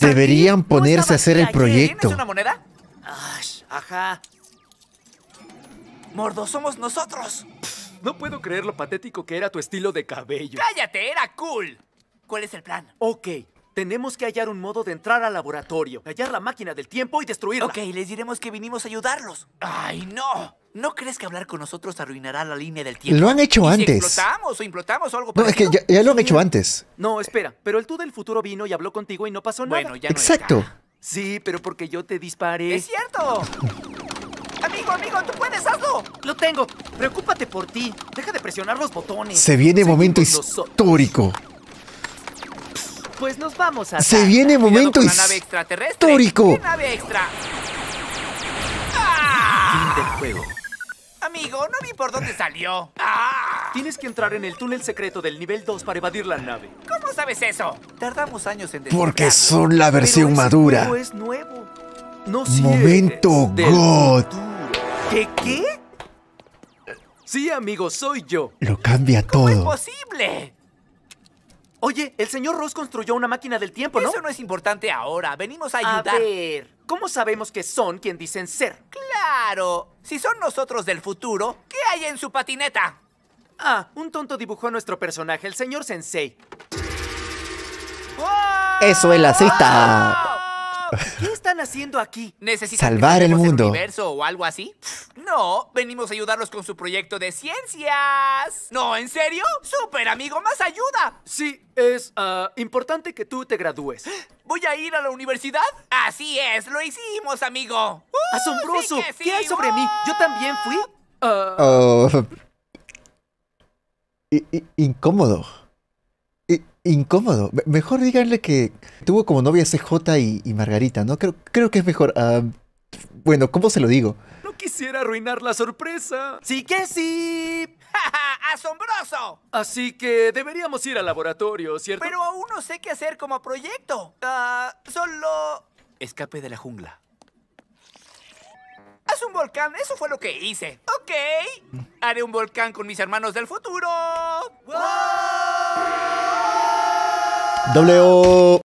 Deberían ponerse a hacer el ¿eh? proyecto. una moneda? ajá. Mordo, somos nosotros. No puedo creer lo patético que era tu estilo de cabello. ¡Cállate! ¡Era cool! ¿Cuál es el plan? Ok, tenemos que hallar un modo de entrar al laboratorio, hallar la máquina del tiempo y destruirla. Ok, les diremos que vinimos a ayudarlos. ¡Ay, no! ¿No crees que hablar con nosotros arruinará la línea del tiempo? Lo han hecho antes. o implotamos algo No, es que ya, lo han hecho antes. No, espera, pero el tú del futuro vino y habló contigo y no pasó nada. Bueno, ya Exacto. Exacto. Sí, pero porque yo te disparé. ¡Es cierto! Amigo, amigo, tú puedes, hazlo. Lo tengo. Preocúpate por ti. Deja de presionar los botones. Se viene momento histórico. Pues nos vamos a. Se viene momento histórico. Fin del ¡Ah! juego amigo. No vi por dónde salió. Tienes que entrar en el túnel secreto del nivel 2 para evadir la nave. ¿Cómo sabes eso? Tardamos años en Porque son la versión madura. No es nuevo. No Momento God. ¿Qué qué? Sí, amigo, soy yo. Lo cambia todo. ¿Cómo es posible? Oye, el señor Ross construyó una máquina del tiempo, ¿no? Eso no es importante ahora. Venimos a ayudar. A ver. ¿Cómo sabemos que son quien dicen ser? Claro. Claro. Si son nosotros del futuro, ¿qué hay en su patineta? Ah, un tonto dibujó a nuestro personaje, el señor Sensei. Eso es la cita están haciendo aquí? ¿Necesitan salvar el mundo? universo o algo así? No, venimos a ayudarlos con su proyecto de ciencias. ¿No, en serio? ¡Súper, amigo! ¡Más ayuda! Sí, es ah, importante que tú te gradúes. ¿Voy a ir a la universidad? Así es, lo hicimos, amigo. ¡Asombroso! ¿Qué hay sobre mí? ¿Yo también fui? Oh. incómodo. Incómodo. Mejor díganle que tuvo como novia CJ y, Margarita, ¿no? Creo, creo que es mejor. Ah, bueno, ¿cómo se lo digo? No quisiera arruinar la sorpresa. Sí que sí. ¡Asombroso! Así que deberíamos ir al laboratorio, ¿cierto? Pero aún no sé qué hacer como proyecto. Ah, solo... Escape de la jungla. Haz un volcán, eso fue lo que hice. Ok. Haré un volcán con mis hermanos del futuro. Domneo...